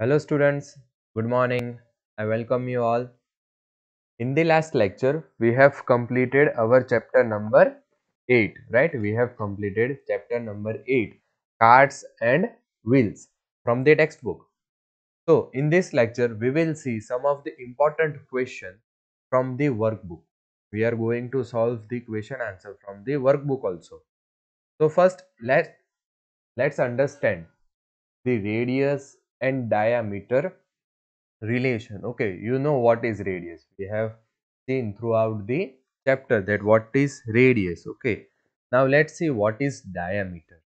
Hello students, good morning. I welcome you all. In the last lecture, we have completed our chapter number 8, right? We have completed chapter number 8, Cards and Wheels from the textbook. So, in this lecture, we will see some of the important questions from the workbook. We are going to solve the question answer from the workbook also. So, first, let, let's understand the radius and diameter relation okay you know what is radius we have seen throughout the chapter that what is radius okay now let's see what is diameter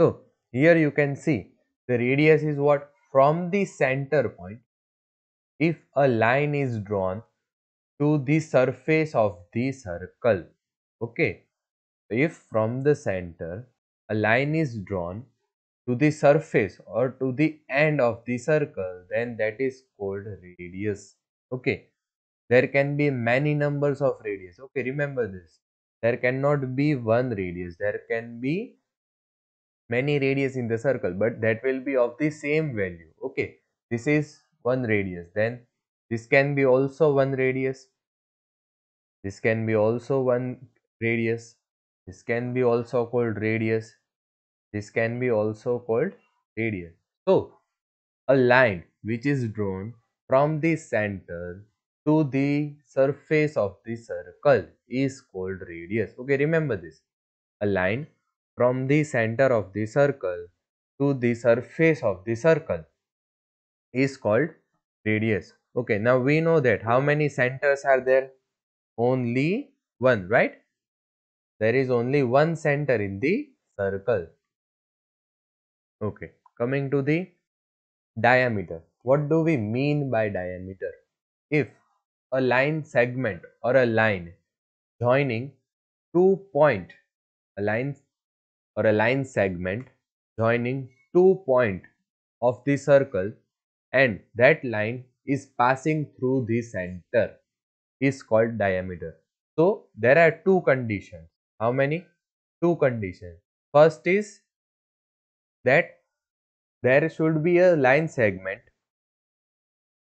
so here you can see the radius is what from the center point if a line is drawn to the surface of the circle okay if from the center a line is drawn to the surface or to the end of the circle then that is called radius okay there can be many numbers of radius okay remember this there cannot be one radius there can be many radius in the circle but that will be of the same value okay this is one radius then this can be also one radius this can be also one radius this can be also called radius this can be also called radius. So, a line which is drawn from the center to the surface of the circle is called radius. Okay, remember this. A line from the center of the circle to the surface of the circle is called radius. Okay, now we know that how many centers are there? Only one, right? There is only one center in the circle okay coming to the diameter what do we mean by diameter if a line segment or a line joining two point a line or a line segment joining two point of the circle and that line is passing through the center is called diameter so there are two conditions how many two conditions first is that there should be a line segment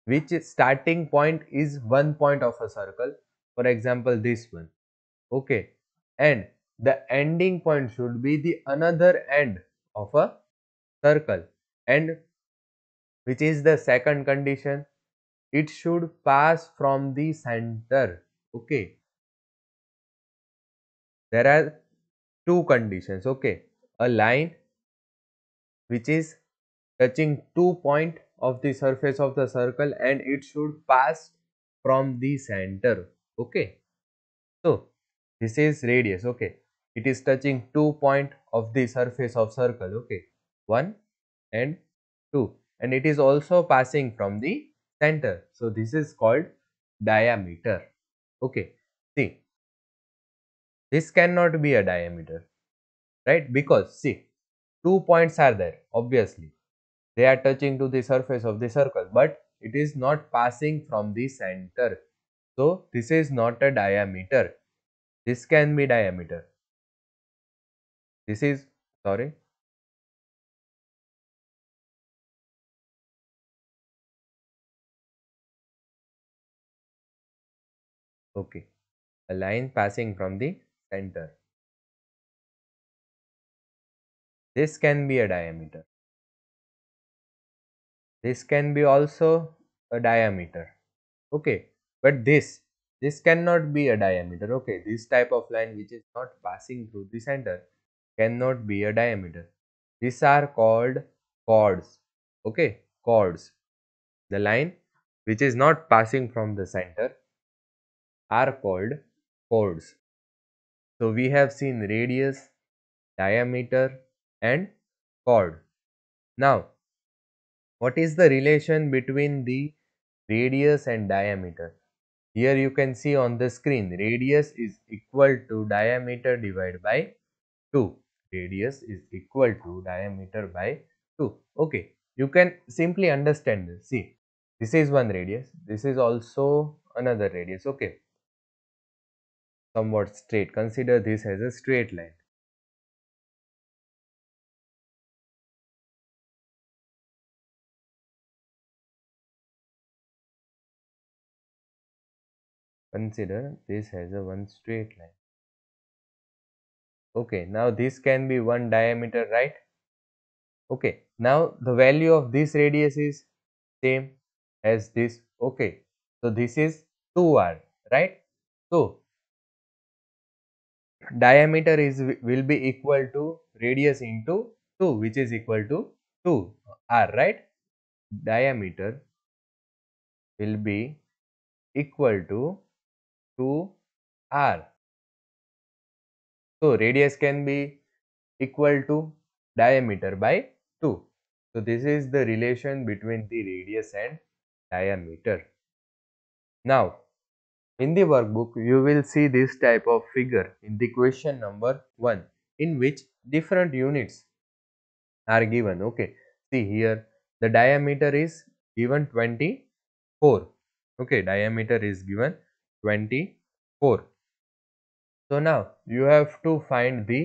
which starting point is one point of a circle for example this one okay and the ending point should be the another end of a circle and which is the second condition it should pass from the center okay there are two conditions okay a line which is touching two point of the surface of the circle and it should pass from the center okay so this is radius okay it is touching two point of the surface of circle okay one and two and it is also passing from the center so this is called diameter okay see this cannot be a diameter right because see two points are there obviously they are touching to the surface of the circle but it is not passing from the center so this is not a diameter this can be diameter this is sorry okay a line passing from the center This can be a diameter. This can be also a diameter. Okay, but this this cannot be a diameter okay this type of line which is not passing through the center cannot be a diameter these are called chords okay chords the line which is not passing from the center are called chords so we have seen radius diameter and chord. Now, what is the relation between the radius and diameter? Here you can see on the screen radius is equal to diameter divided by 2. Radius is equal to diameter by 2. Okay, you can simply understand this. See, this is one radius, this is also another radius. Okay, somewhat straight. Consider this as a straight line. Consider this as a one straight line. Okay, now this can be one diameter, right? Okay, now the value of this radius is same as this. Okay, so this is 2r, right? So diameter is will be equal to radius into 2 which is equal to 2 r right diameter will be equal to to r. So, radius can be equal to diameter by 2. So, this is the relation between the radius and diameter. Now, in the workbook, you will see this type of figure in the question number 1 in which different units are given. Okay, see here the diameter is given 24. Okay, diameter is given 24 so now you have to find the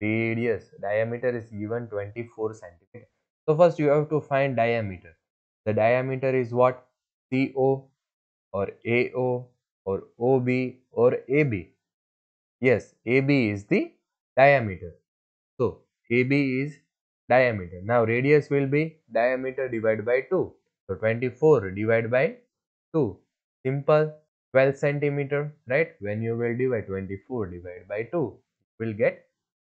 radius diameter is given 24 centimeter so first you have to find diameter the diameter is what co or ao or ob or ab yes ab is the diameter so ab is diameter now radius will be diameter divided by 2 so 24 divided by 2 simple 12 centimeter right when you will divide 24 divided by 2 will get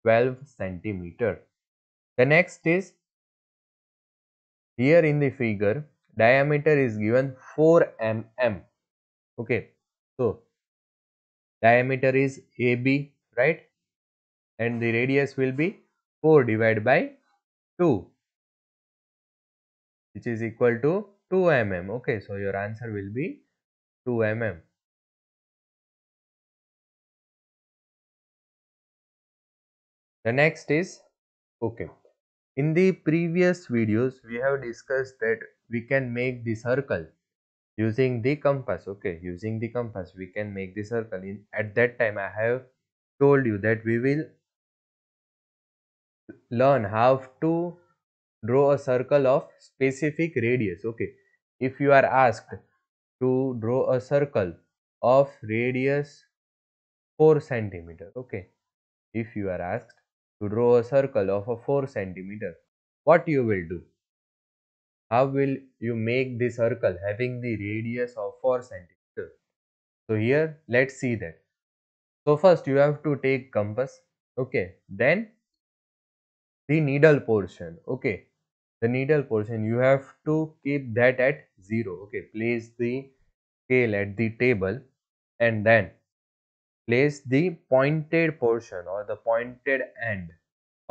12 centimeter the next is here in the figure diameter is given 4 mm okay so diameter is AB right and the radius will be 4 divided by 2 which is equal to 2 mm okay so your answer will be 2 mm the next is okay in the previous videos we have discussed that we can make the circle using the compass okay using the compass we can make the circle in at that time i have told you that we will learn how to draw a circle of specific radius okay if you are asked to draw a circle of radius 4 centimeter okay if you are asked to draw a circle of a 4 centimeter what you will do how will you make the circle having the radius of 4 centimeter so here let's see that so first you have to take compass okay then the needle portion okay the needle portion you have to keep that at zero okay place the scale at the table and then place the pointed portion or the pointed end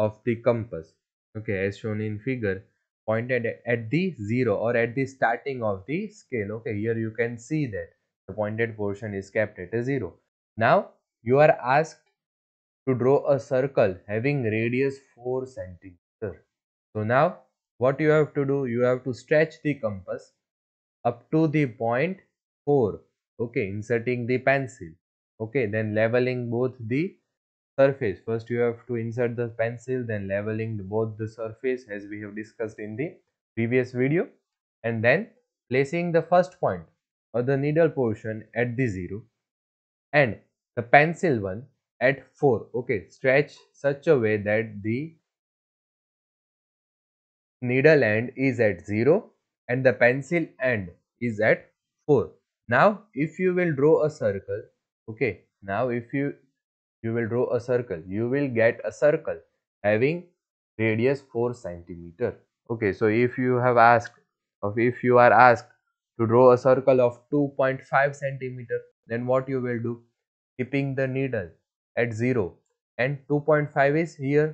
of the compass okay as shown in figure pointed at the zero or at the starting of the scale okay here you can see that the pointed portion is kept at a zero now you are asked to draw a circle having radius 4 centimeter so now what you have to do you have to stretch the compass up to the point 4 okay inserting the pencil okay then leveling both the surface first you have to insert the pencil then leveling both the surface as we have discussed in the previous video and then placing the first point or the needle portion at the 0 and the pencil one at 4 okay stretch such a way that the needle end is at 0 and the pencil end is at 4 now if you will draw a circle okay now if you you will draw a circle you will get a circle having radius 4 centimeter okay so if you have asked if you are asked to draw a circle of 2.5 centimeter then what you will do keeping the needle at 0 and 2.5 is here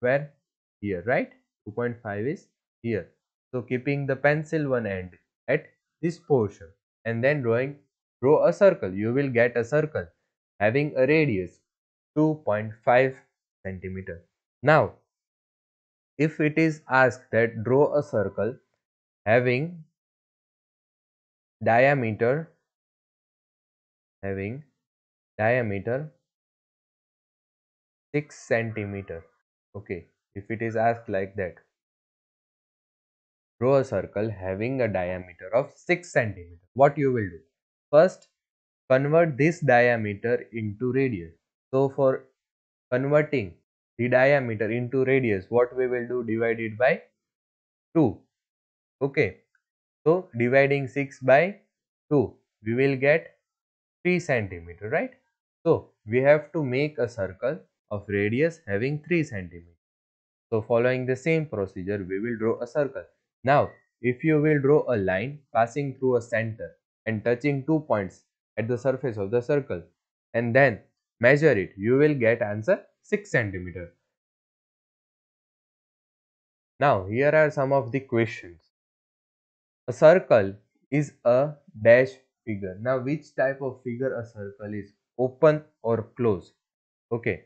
where here right 2.5 is here so keeping the pencil one end at this portion and then drawing Draw a circle. You will get a circle having a radius 2.5 centimeter. Now, if it is asked that draw a circle having diameter having diameter 6 centimeter okay if it is asked like that draw a circle having a diameter of 6 centimeter what you will do First, convert this diameter into radius. So for converting the diameter into radius, what we will do divide it by 2. Okay. So dividing 6 by 2, we will get 3 centimeter, right? So we have to make a circle of radius having 3 centimeter. So following the same procedure, we will draw a circle. Now, if you will draw a line passing through a center, and touching two points at the surface of the circle and then measure it you will get answer 6 centimeter. Now here are some of the questions. A circle is a dash figure. Now which type of figure a circle is open or closed? Okay.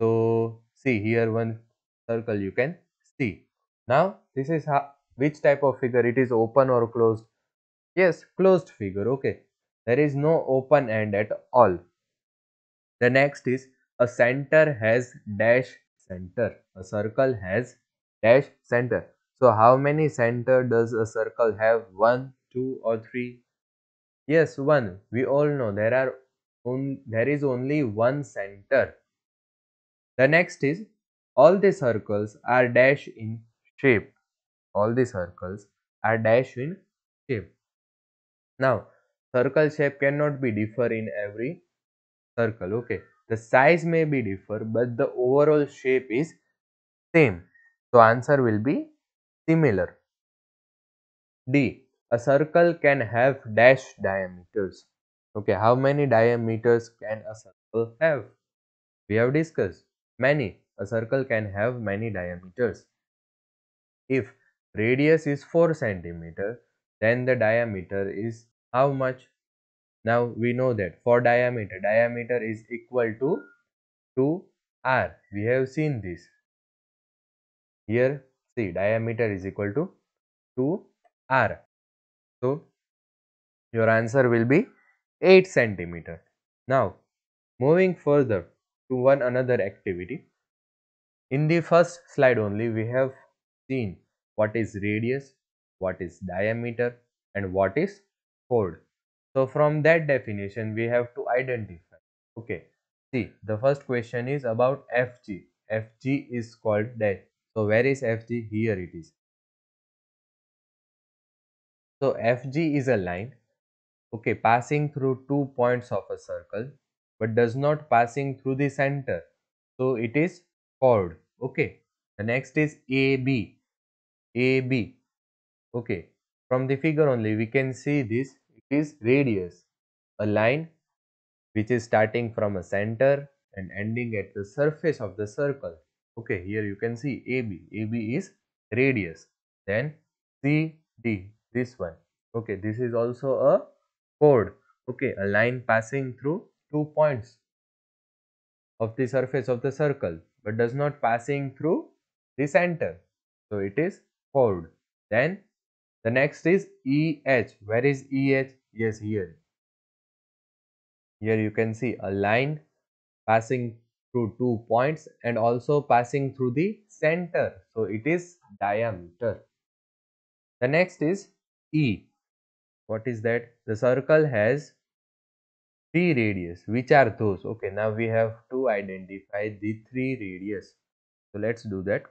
So see here one circle you can see. Now this is how, which type of figure it is open or closed Yes, closed figure. Okay. There is no open end at all. The next is a center has dash center. A circle has dash center. So how many center does a circle have? One, two or three? Yes, one. We all know there are on, there is only one center. The next is all the circles are dash in shape. All the circles are dash in shape. Now, circle shape cannot be differ in every circle. Okay. The size may be differ, but the overall shape is same. So, answer will be similar. D. A circle can have dash diameters. Okay. How many diameters can a circle have? We have discussed many. A circle can have many diameters. If radius is 4 centimeter, then the diameter is how much now we know that for diameter diameter is equal to 2r we have seen this here see diameter is equal to 2r so your answer will be 8 centimeter now moving further to one another activity in the first slide only we have seen what is radius what is diameter and what is code so from that definition we have to identify okay see the first question is about fg fg is called that so where is fg here it is so fg is a line okay passing through two points of a circle but does not passing through the center so it is chord okay the next is ab ab okay from the figure only we can see this it is radius a line which is starting from a center and ending at the surface of the circle okay here you can see AB AB is radius then CD this one okay this is also a chord okay a line passing through two points of the surface of the circle but does not passing through the center so it is chord then the next is EH. Where is EH? Yes, here. Here you can see a line passing through two points and also passing through the center. So it is diameter. The next is E. What is that? The circle has three radius. Which are those? Okay, now we have to identify the three radius. So let's do that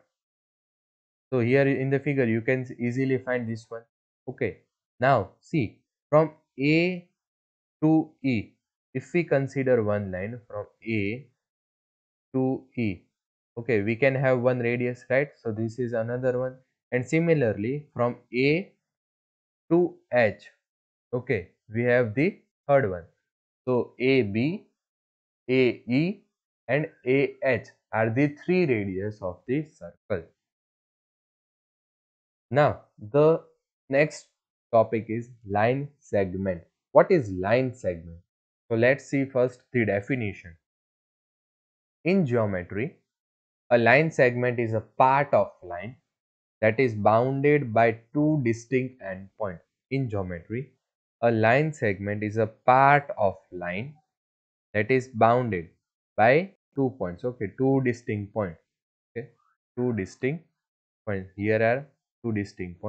so here in the figure you can easily find this one okay now see from a to e if we consider one line from a to e okay we can have one radius right so this is another one and similarly from a to h okay we have the third one so a b a e and a h are the three radius of the circle now the next topic is line segment what is line segment so let's see first the definition in geometry a line segment is a part of line that is bounded by two distinct endpoints in geometry a line segment is a part of line that is bounded by two points okay two distinct points okay two distinct points here are two distinct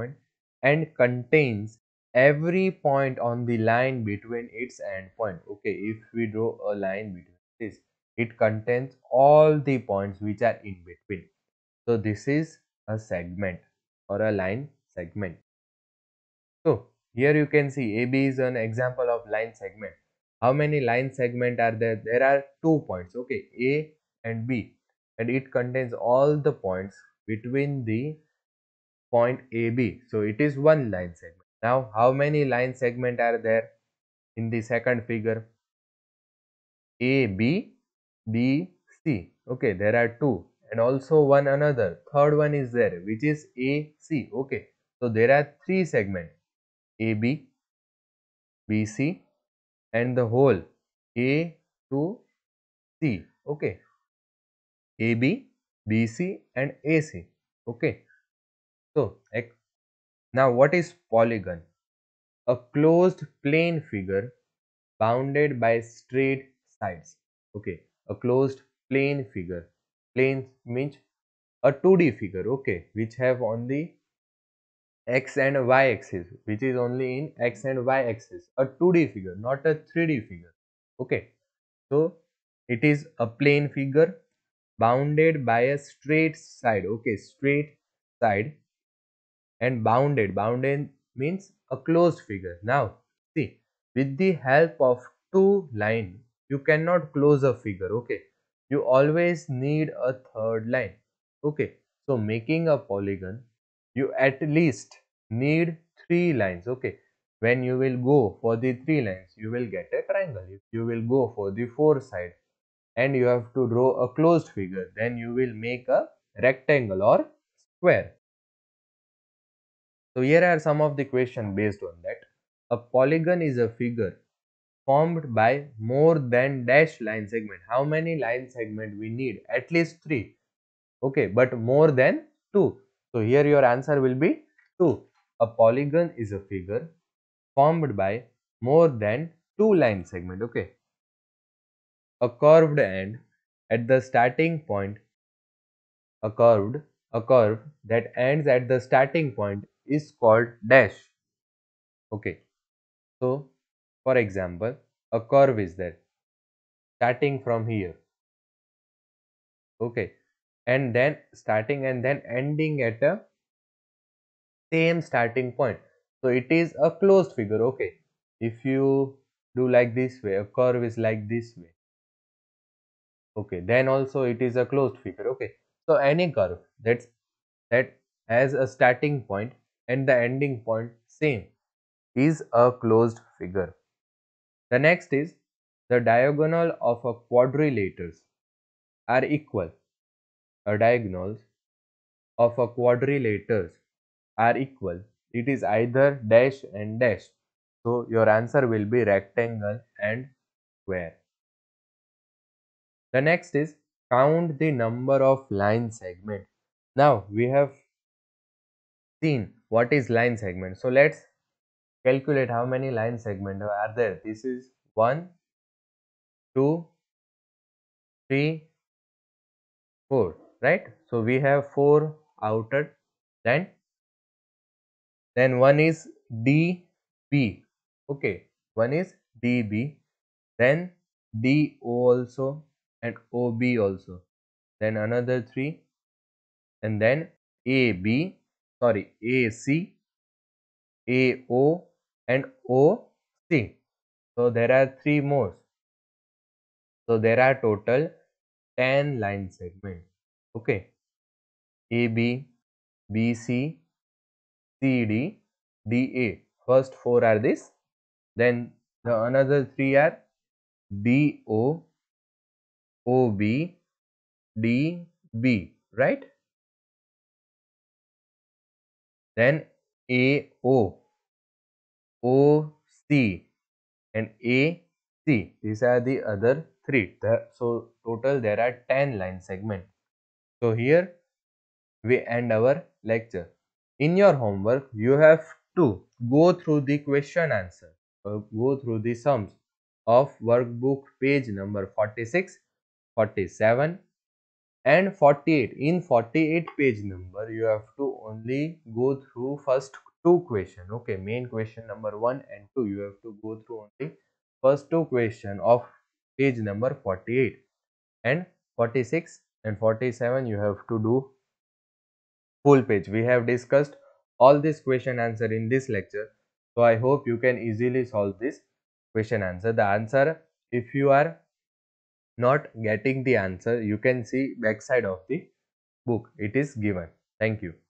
and contains every point on the line between its endpoint. Okay, if we draw a line between this, it contains all the points which are in between. So this is a segment or a line segment. So here you can see AB is an example of line segment. How many line segment are there? There are two points, okay, A and B and it contains all the points between the point AB. So it is one line segment. Now how many line segment are there in the second figure? AB, BC. Okay, there are two and also one another. Third one is there which is AC. Okay, so there are three segments AB, BC and the whole A to C. Okay, AB, BC and AC. Okay so now what is polygon? A closed plane figure bounded by straight sides. Okay, a closed plane figure. Plane means a 2D figure, okay, which have only x and y axis, which is only in x and y axis. A 2D figure, not a 3D figure. Okay, so it is a plane figure bounded by a straight side okay straight side and bounded bounded means a closed figure now see with the help of two line you cannot close a figure okay you always need a third line okay so making a polygon you at least need three lines okay when you will go for the three lines you will get a triangle if you will go for the four side and you have to draw a closed figure then you will make a rectangle or square so here are some of the question based on that. A polygon is a figure formed by more than dash line segment. How many line segment we need? At least three. Okay, but more than two. So here your answer will be two. A polygon is a figure formed by more than two line segment. Okay. A curved end at the starting point. A curved, a curve that ends at the starting point is called dash okay so for example a curve is there starting from here okay and then starting and then ending at a same starting point so it is a closed figure okay if you do like this way a curve is like this way okay then also it is a closed figure okay so any curve that's that has a starting point and the ending point same is a closed figure. The next is the diagonal of a quadrilaterals are equal. A diagonals of a quadrilaterals are equal. It is either dash and dash. So your answer will be rectangle and square. The next is count the number of line segment. Now we have seen what is line segment so let's calculate how many line segment are there this is 1 2 3 4 right so we have 4 outer Then, then one is db okay one is db then do also and ob also then another three and then ab sorry AC, AO and OC. So there are three more. So there are total 10 line segments. Okay. AB, BC, CD, DA. First four are this. Then the another three are B O, O B, D B. OB, DB, right? then A O O C and AC. These are the other three. So total there are 10 line segment. So here we end our lecture. In your homework you have to go through the question answer or uh, go through the sums of workbook page number 46, 47 and 48 in 48 page number you have to only go through first two question okay main question number one and two you have to go through only first two question of page number 48 and 46 and 47 you have to do full page we have discussed all this question answer in this lecture so i hope you can easily solve this question answer the answer if you are not getting the answer you can see backside of the book it is given thank you